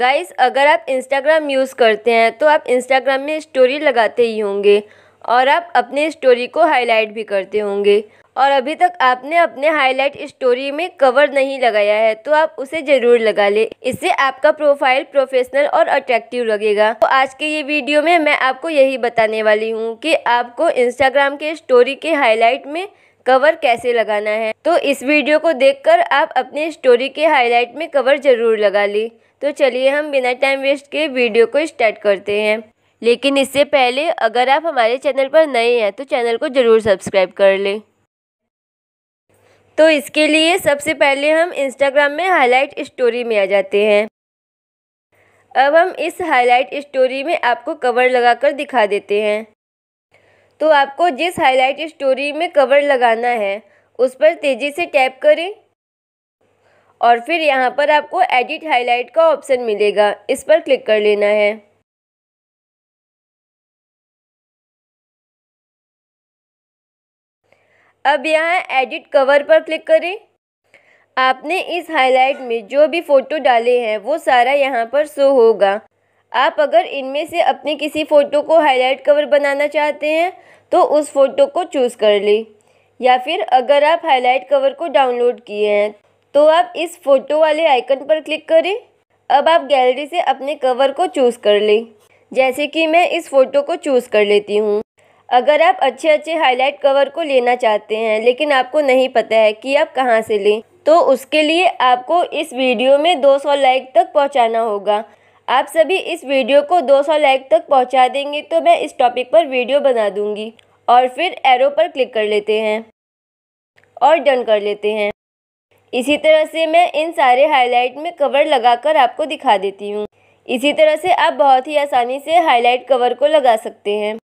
guys अगर आप Instagram use करते हैं तो आप इंस्टाग्राम में स्टोरी लगाते ही होंगे और आप अपने स्टोरी को हाईलाइट भी करते होंगे और अभी तक आपने अपने हाईलाइट स्टोरी में कवर नहीं लगाया है तो आप उसे ज़रूर लगा ले इससे आपका प्रोफाइल प्रोफेशनल और अट्रैक्टिव लगेगा तो आज के ये वीडियो में मैं आपको यही बताने वाली हूँ कि आपको इंस्टाग्राम के स्टोरी के हाईलाइट में कवर कैसे लगाना है तो इस वीडियो को देखकर आप अपनी स्टोरी के हाईलाइट में कवर ज़रूर लगा ली तो चलिए हम बिना टाइम वेस्ट के वीडियो को स्टार्ट करते हैं लेकिन इससे पहले अगर आप हमारे चैनल पर नए हैं तो चैनल को ज़रूर सब्सक्राइब कर लें तो इसके लिए सबसे पहले हम इंस्टाग्राम में हाईलाइट स्टोरी में आ जाते हैं अब हम इस हाईलाइट स्टोरी में आपको कवर लगाकर दिखा देते हैं तो आपको जिस हाईलाइट स्टोरी में कवर लगाना है उस पर तेज़ी से टैप करें और फिर यहाँ पर आपको एडिट हाईलाइट का ऑप्शन मिलेगा इस पर क्लिक कर लेना है अब यहाँ एडिट कवर पर क्लिक करें आपने इस हाईलाइट में जो भी फ़ोटो डाले हैं वो सारा यहाँ पर शो होगा आप अगर इनमें से अपने किसी फ़ोटो को हाईलाइट कवर बनाना चाहते हैं तो उस फ़ोटो को चूज़ कर लें या फिर अगर आप हाईलाइट कवर को डाउनलोड किए हैं तो आप इस फ़ोटो वाले आइकन पर क्लिक करें अब आप गैलरी से अपने कवर को चूज़ कर लें जैसे कि मैं इस फ़ोटो को चूज़ कर लेती हूँ अगर आप अच्छे अच्छे हाईलाइट कवर को लेना चाहते हैं लेकिन आपको नहीं पता है कि आप कहाँ से लें तो उसके लिए आपको इस वीडियो में 200 लाइक तक पहुँचाना होगा आप सभी इस वीडियो को 200 लाइक तक पहुंचा देंगे तो मैं इस टॉपिक पर वीडियो बना दूंगी और फिर एरो पर क्लिक कर लेते हैं और डन कर लेते हैं इसी तरह से मैं इन सारे हाईलाइट में कवर लगाकर आपको दिखा देती हूँ इसी तरह से आप बहुत ही आसानी से हाईलाइट कवर को लगा सकते हैं